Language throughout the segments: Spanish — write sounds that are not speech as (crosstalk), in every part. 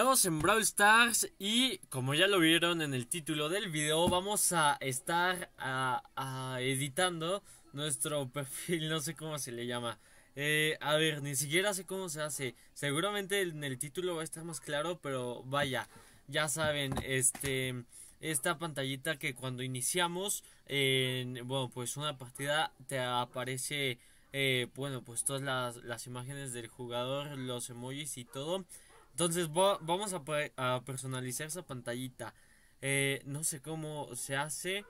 Estamos en Brawl Stars y como ya lo vieron en el título del video vamos a estar editando nuestro (laughs) perfil, no sé cómo se le llama. Eh, a ver, ni siquiera sé cómo se hace. Seguramente en el título va a estar más claro, pero vaya, ya saben, este esta pantallita que cuando iniciamos, en bueno, pues una partida te aparece, eh, bueno, pues todas las, las imágenes del jugador, los emojis y todo. Entonces vamos a, personalizar esa pantallita. Eh, no sé cómo se hace,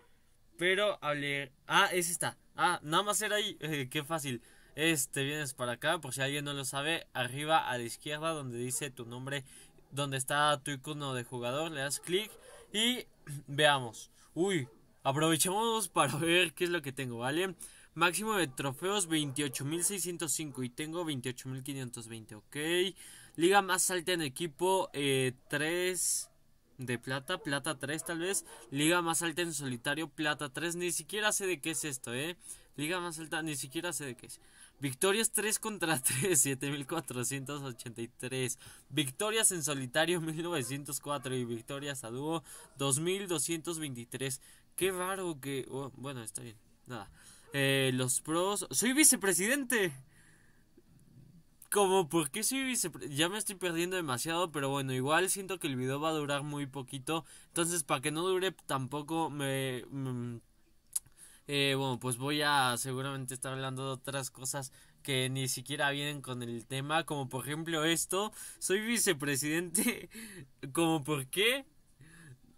pero a leer... Ah, es esta. Ah, nada más era ahí. (laughs) Eh, qué fácil. Este, vienes para acá, por si alguien no lo sabe, arriba a la izquierda donde dice tu nombre, donde está tu icono de jugador, le das clic y (clears throat) veamos. Uy, aprovechemos (laughs) para ver qué es lo que tengo, ¿vale? Máximo de trofeos 28.605 y tengo 28.520, ok. Liga más alta en equipo, 3 eh, de plata, plata 3 tal vez. Liga más alta en solitario, plata 3. Ni siquiera sé de qué es esto, ¿eh? Liga más alta, ni siquiera sé de qué es. Victorias 3 contra 3, (laughs) 7483. Victorias en solitario, 1904. Y victorias a dúo, 2223. Qué raro que. Oh, bueno, está bien. Nada. Eh, los pros. ¡Soy vicepresidente! como por qué soy vicepresidente. Ya me estoy perdiendo demasiado, pero bueno, igual siento que el video va a durar muy poquito. Entonces, para que no dure tampoco, me. Mm, eh, bueno, pues voy a seguramente estar hablando de otras cosas que ni siquiera vienen con el tema, como por ejemplo esto, soy vicepresidente, (laughs) como por qué,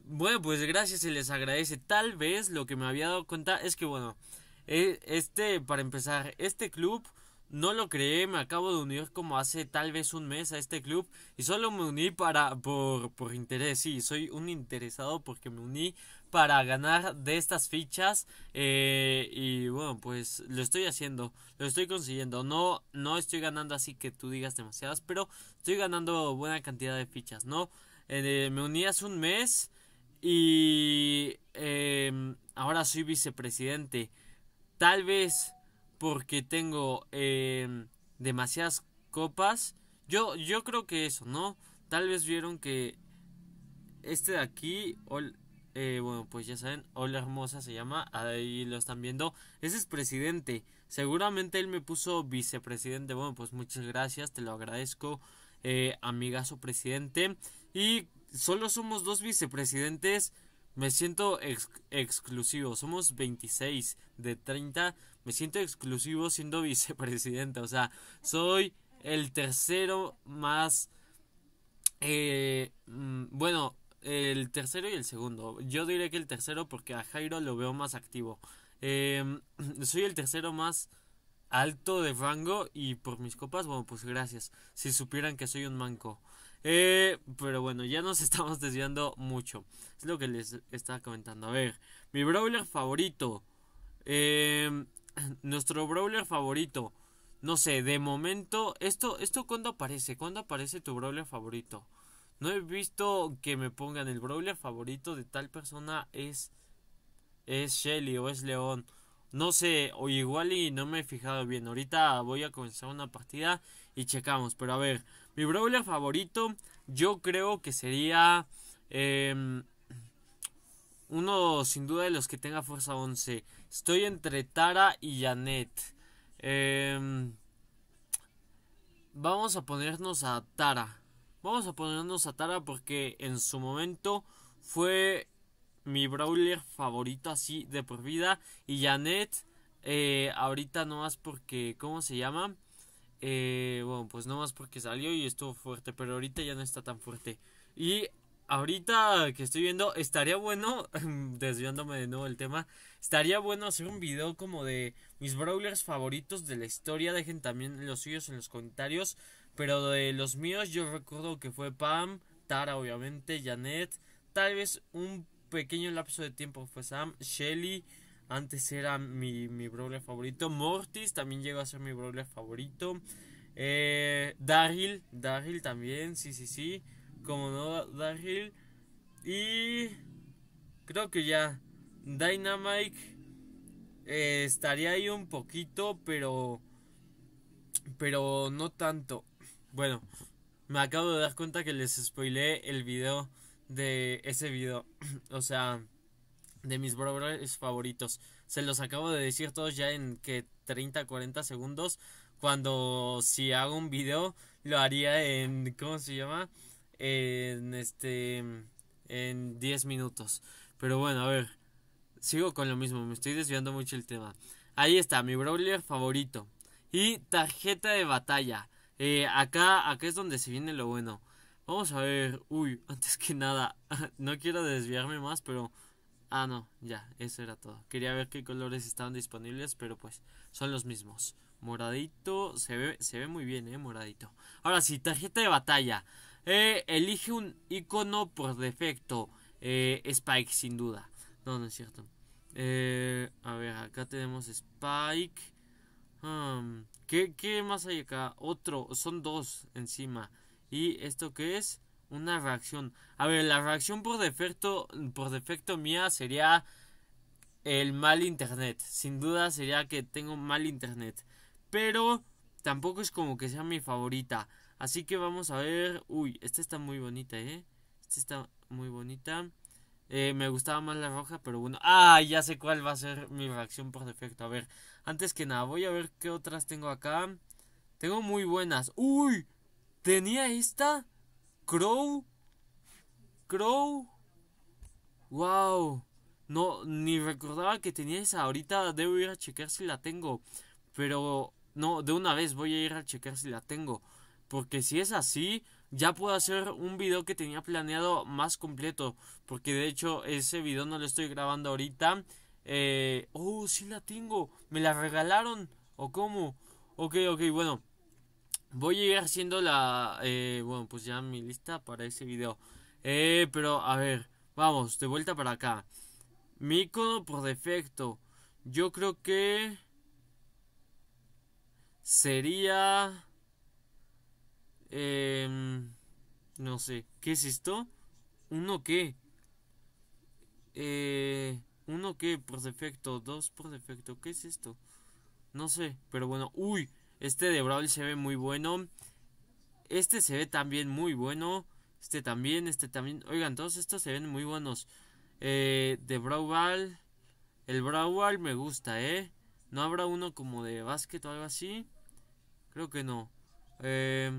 bueno, pues gracias, y les agradece. Tal vez lo que me había dado cuenta es que, bueno, eh, este, para empezar, este club no lo creé, me acabo de unir como hace tal vez un mes a este club y solo me uní para por, interés, sí, soy un interesado porque me uní para ganar de estas fichas eh, y bueno, pues lo estoy haciendo, lo estoy consiguiendo, no, no estoy ganando así que tú digas demasiadas, pero estoy ganando buena cantidad de fichas, ¿no? Eh, me uní hace un mes y em, ahora soy vicepresidente, tal vez porque tengo eh, demasiadas copas. Yo, yo creo que eso, ¿no? Tal vez vieron que este de aquí, eh, bueno, pues ya saben, Hola Hermosa se llama, ahí lo están viendo. Ese es presidente. Seguramente él me puso vicepresidente. Bueno, pues muchas gracias, te lo agradezco, eh, amigazo presidente. Y solo somos dos vicepresidentes. Me siento exclusivo. Somos 26 de 30 me siento exclusivo siendo (laughs) vicepresidenta. O sea, soy el tercero más... Eh, mm, bueno, el tercero y el segundo. Yo diré que el tercero porque a Jairo lo veo más activo. Em, (clears throat) soy el tercero más alto de rango y por mis copas, bueno, pues gracias. Si supieran que soy un manco. Eh, pero bueno, ya nos (laughs) estamos desviando mucho. Es lo que les estaba comentando. A ver, mi brawler favorito. Eh, (clears throat) nuestro brawler favorito. No sé, de momento, esto, esto cuando aparece, cuando aparece tu brawler favorito. No he visto que me pongan el brawler favorito de tal persona es es Shelly o es León. No sé, o igual y no me he fijado bien. Ahorita voy a comenzar una partida y checamos. Pero a ver, mi brawler favorito yo creo que sería... Eh, uno sin duda de los que tenga fuerza 11. Estoy entre Tara y Janet. Em, vamos a ponernos a Tara. Vamos a ponernos a Tara porque en su momento fue mi brawler favorito así de por vida. Y Janet, eh, ahorita nomás porque, ¿cómo se llama? Eh, bueno, pues no más porque salió y estuvo fuerte, pero ahorita ya no está tan fuerte. Y ahorita que estoy viendo, estaría bueno, (laughs) desviándome de nuevo el tema, estaría bueno hacer un video como de mis brawlers favoritos de la historia. Dejen también los suyos en los comentarios. Pero de los míos, yo recuerdo que fue Pam, Tara, obviamente, Janet. Tal vez un pequeño lapso de tiempo fue Sam, Shelly. Antes era mi, mi brawler favorito. Mortis también llegó a ser mi brawler favorito. Eh, Daryl, Daryl también, sí, sí, sí como no hill y creo que ya Dynamite eh, estaría ahí un poquito, pero pero no tanto. Bueno, me acabo de dar cuenta que les spoilé el video de ese video, (clears throat) o sea, de mis brothers favoritos. Se los acabo de decir todos ya en que 30 40 segundos cuando si hago un video lo haría en ¿cómo se llama? en este en 10 minutos. Pero bueno, a ver, sigo con lo mismo, me estoy desviando mucho el tema. Ahí está, mi brawler favorito. Y tarjeta de batalla. Eh, acá, acá es donde se viene lo bueno. Vamos a ver, uy, (laughs) antes que nada, (laughs) no quiero desviarme más, pero... Ah, no, ya, eso era todo. Quería ver qué colores estaban disponibles, pero pues son los mismos. Moradito, se ve, se ve muy bien, eh, moradito. Ahora sí, tarjeta de batalla. Eh, elige un icono por defecto. Eh, Spike, sin duda. No, no es cierto. Eh, a ver, acá tenemos Spike. Um, ¿qué, ¿Qué más hay acá? Otro, son dos encima. ¿Y esto qué es? Una reacción. A ver, la reacción por defecto, por defecto mía sería el mal internet. Sin duda sería que tengo mal internet. Pero tampoco es como que sea mi favorita. Así que vamos a ver. Uy, esta está muy bonita, ¿eh? Esta está muy bonita. Eh, me gustaba más la roja, pero bueno. Ah, ya sé cuál va a ser mi reacción por defecto. A ver, antes que nada, voy a ver qué otras tengo acá. Tengo muy buenas. Uy, tenía esta. Crow. Crow. Wow. No, ni recordaba que tenía esa. Ahorita debo ir a checar si la tengo. Pero, no, de una vez voy a ir a checar si la tengo. Porque si es así, ya puedo hacer un video que tenía planeado más completo. Porque de hecho ese video no lo estoy grabando ahorita. Eh, oh, sí la tengo. Me la regalaron. ¿O cómo? Ok, ok, bueno. Voy a ir haciendo la... Eh, bueno, pues ya mi lista para ese video. Eh, pero a ver. Vamos, de vuelta para acá. Mi icono por defecto. Yo creo que... Sería... Em, no sé. ¿Qué es esto? ¿Uno qué? Eh, ¿Uno qué? Por defecto. Dos por defecto. ¿Qué es esto? No sé. Pero bueno. Uy. Este de Brawl se ve muy bueno. Este se ve también muy bueno. Este también. Este también. Oigan, todos estos se ven muy buenos. Eh, de Brawl. El Brawl me gusta, ¿eh? ¿No habrá uno como de básquet o algo así? Creo que no. Eh...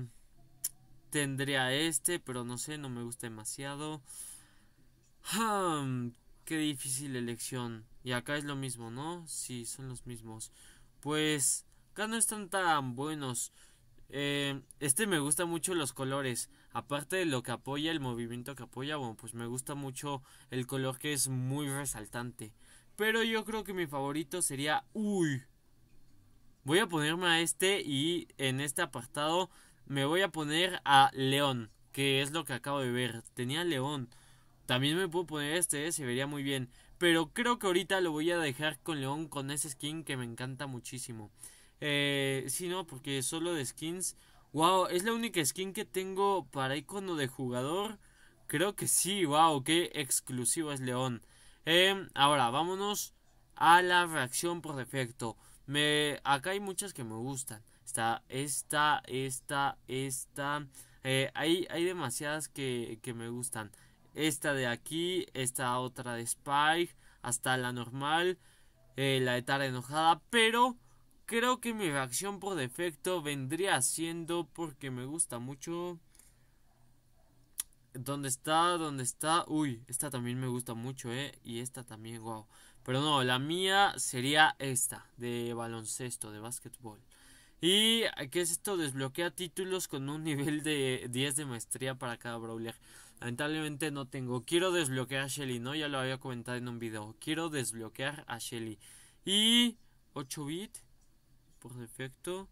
Tendría este, pero no sé, no me gusta demasiado. qué difícil elección. Y acá es lo mismo, ¿no? Sí, son los mismos. Pues acá no están tan buenos. Eh, este me gusta mucho los colores. Aparte de lo que apoya, el movimiento que apoya, bueno, pues me gusta mucho el color que es muy resaltante. Pero yo creo que mi favorito sería... Uy. Voy a ponerme a este y en este apartado me voy a poner a León, que es lo que acabo de ver. Tenía León. También me puedo poner este, eh, se vería muy bien. Pero creo que ahorita lo voy a dejar con León, con ese skin que me encanta muchísimo. Eh, si no, porque solo de skins. Wow, es la única skin que tengo para icono de jugador. Creo que sí, wow, qué exclusivo es León. Eh, ahora, vámonos a la reacción por defecto. Me, acá hay muchas que me gustan esta, esta, esta, esta. Eh, hay, hay demasiadas que, que me gustan. Esta de aquí, esta otra de Spike, hasta la normal, eh, la de Tara enojada, pero creo que mi reacción por defecto vendría siendo porque me gusta mucho. ¿Dónde está? ¿Dónde está? Uy, esta también me gusta mucho, ¿eh? Y esta también, wow. Pero no, la mía sería esta, de baloncesto, de básquetbol. Y ah, qué es esto, desbloquea títulos con un (laughs) nivel de 10 de maestría para cada Brawler. Lamentablemente no tengo. Quiero desbloquear a Shelly, ¿no? Ya lo había comentado en un video. Quiero desbloquear a Shelly. Y 8 bit. Por defecto.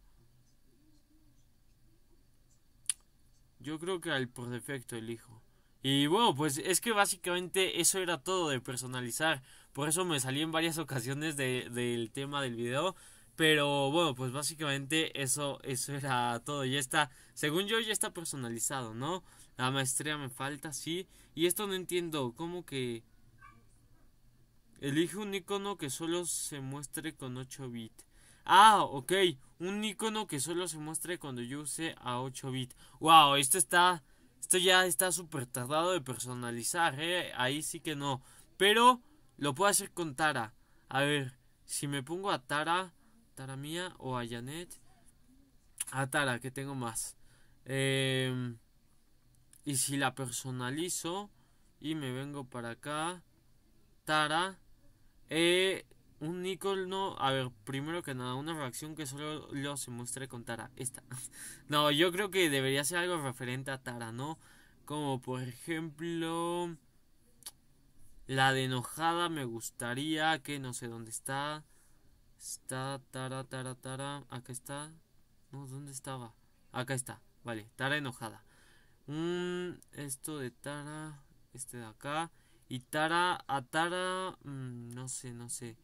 Yo creo que al por defecto elijo. Y bueno, pues es que básicamente eso era todo de personalizar. Por eso me salí en varias (laughs) ocasiones del tema del video. Pero bueno, pues básicamente eso, eso era todo. Ya está, según yo, ya está personalizado, ¿no? La maestría me falta, sí. Y esto no entiendo, ¿cómo que elige un icono que solo se muestre con 8 bits? Ah, ok, un icono que solo se muestre cuando yo use a 8 bits. Wow, esto está, esto ya está súper tardado de personalizar, ¿eh? Ahí sí que no. Pero lo puedo hacer con Tara. A ver, si me pongo a Tara Tara mía o a Janet. A Tara, que tengo más. Em, y si la personalizo y me vengo para acá. Tara. Eh, un no... A ver, primero que nada, una reacción que solo lo se muestre con Tara. Esta. (laughs) No, yo creo que debería ser algo referente a Tara, ¿no? Como por ejemplo. La de enojada me gustaría. Que no sé dónde está. Está, tara, tara, tara. Acá está. No, ¿dónde estaba? Acá está. Vale, Tara enojada. Mm, esto de Tara. Este de acá. Y Tara, a Tara. Mm, no sé, no sé.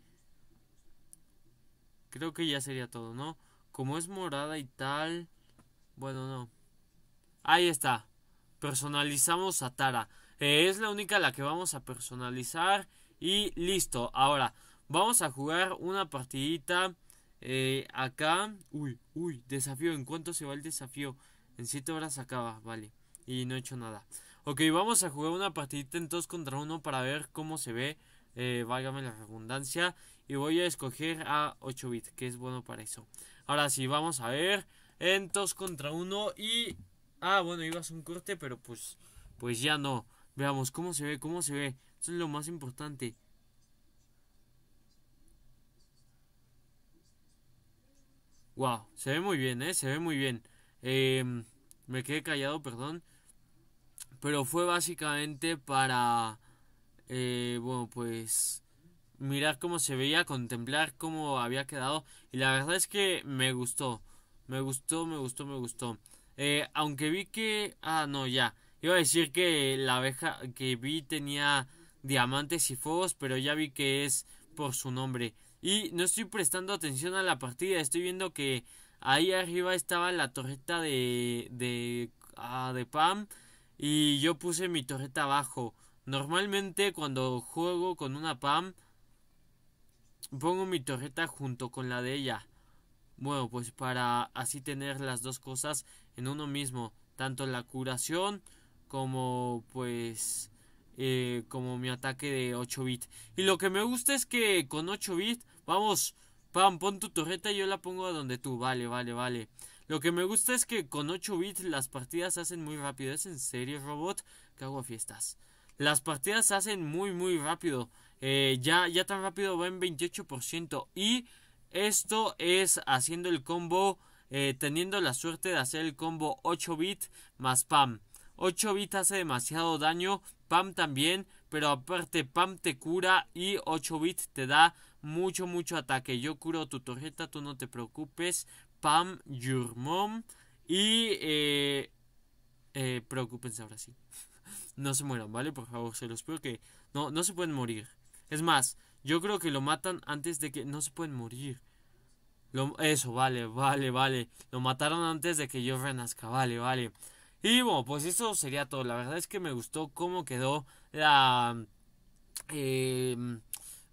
Creo que ya sería todo, ¿no? Como es morada y tal. Bueno, no. Ahí está. Personalizamos a Tara. Eh, es la única la que vamos a personalizar. Y listo. Ahora. Vamos a jugar una partidita eh, acá. Uy, uy, desafío. ¿En cuánto se va el desafío? En 7 horas acaba, vale. Y no he hecho nada. Ok, vamos a jugar una partidita en 2 contra 1 para ver cómo se ve. Eh, válgame la redundancia. Y voy a escoger a 8 bits, que es bueno para eso. Ahora sí, vamos a ver. En 2 contra 1 y... Ah, bueno, ibas a un corte, pero pues... Pues ya no. Veamos cómo se ve, cómo se ve. Eso es lo más importante. Wow, se ve muy bien, ¿eh? Se ve muy bien. Em, me quedé callado, perdón. Pero fue básicamente para, eh, bueno, pues mirar cómo se veía, contemplar cómo había quedado. Y la verdad es que me gustó. Me gustó, me gustó, me gustó. Eh, aunque vi que... Ah, no, ya. Iba a decir que la abeja que vi tenía diamantes y fuegos, pero ya vi que es por su nombre. Y no estoy prestando atención a la partida. Estoy viendo que ahí arriba estaba la torreta de, de, ah, de Pam. Y yo puse mi torreta abajo. Normalmente cuando juego con una Pam. Pongo mi torreta junto con la de ella. Bueno, pues para así tener las dos cosas en uno mismo. Tanto la curación como pues eh, como mi ataque de 8 bits. Y lo que me gusta es que con 8 bits, vamos, pam, pon tu torreta y yo la pongo a donde tú. Vale, vale, vale. Lo que me gusta es que con 8 bits las partidas se hacen muy rápido. ¿Es en serio, robot? Que hago fiestas. Las partidas se hacen muy, muy rápido. Eh, ya, ya tan rápido va en 28%. Y esto es haciendo el combo, eh, teniendo la suerte de hacer el combo 8 bit más pam. 8 bit hace demasiado daño Pam también, pero aparte Pam te cura y 8 bits te da mucho, mucho ataque. Yo curo tu torreta, tú no te preocupes. Pam, your mom. Y, eh, eh, preocupense ahora sí. (laughs) no se mueran, ¿vale? Por favor, se los pido que... No, no se pueden morir. Es más, yo creo que lo matan antes de que... No se pueden morir. Lo... Eso, vale, vale, vale. Lo mataron antes de que yo renazca, vale, vale. Y bueno, pues eso sería todo. La verdad es que me gustó cómo quedó la... Em,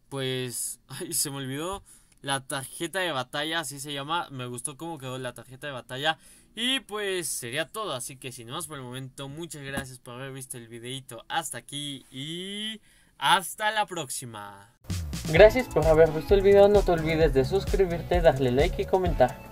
pues... (laughs) Ay, se me olvidó. La tarjeta de batalla, así se llama. Me gustó cómo quedó la tarjeta de batalla. Y pues sería todo. Así que sin más por el momento, muchas gracias por haber visto el videito hasta aquí. Y hasta la próxima. Gracias por haber visto el video. No te olvides de suscribirte, darle like y comentar.